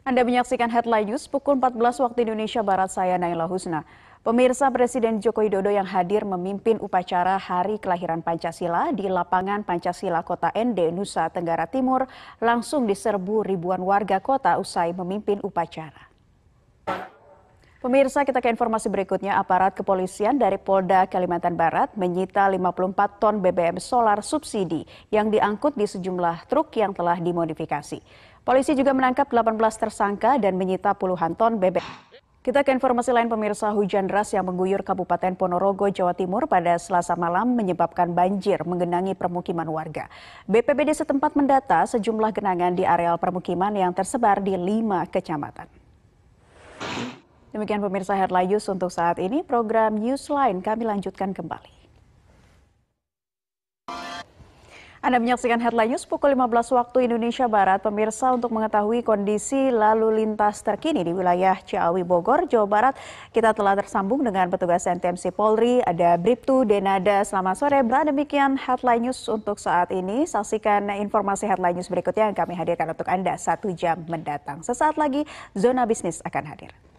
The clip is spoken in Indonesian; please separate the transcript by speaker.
Speaker 1: Anda menyaksikan headline news pukul 14 waktu Indonesia Barat saya Naila Husna. Pemirsa Presiden Joko Widodo yang hadir memimpin upacara Hari Kelahiran Pancasila di lapangan Pancasila Kota Ende, Nusa Tenggara Timur langsung diserbu ribuan warga kota usai memimpin upacara. Pemirsa, kita ke informasi berikutnya. Aparat kepolisian dari Polda Kalimantan Barat menyita 54 ton BBM solar subsidi yang diangkut di sejumlah truk yang telah dimodifikasi. Polisi juga menangkap 18 tersangka dan menyita puluhan ton BBM. Kita ke informasi lain pemirsa hujan deras yang mengguyur Kabupaten Ponorogo, Jawa Timur pada selasa malam menyebabkan banjir menggenangi permukiman warga. BPBD setempat mendata sejumlah genangan di areal permukiman yang tersebar di lima kecamatan. Demikian pemirsa Headline News untuk saat ini. Program Newsline kami lanjutkan kembali. Anda menyaksikan Headline News pukul 15 waktu Indonesia Barat. Pemirsa untuk mengetahui kondisi lalu lintas terkini di wilayah Ciawi Bogor, Jawa Barat. Kita telah tersambung dengan petugas NTMC Polri, ada Briptu Denada. Selamat sore, Bra. Demikian Headline News untuk saat ini. Saksikan informasi Headline News berikutnya yang kami hadirkan untuk Anda satu jam mendatang. Sesaat lagi, Zona Bisnis akan hadir.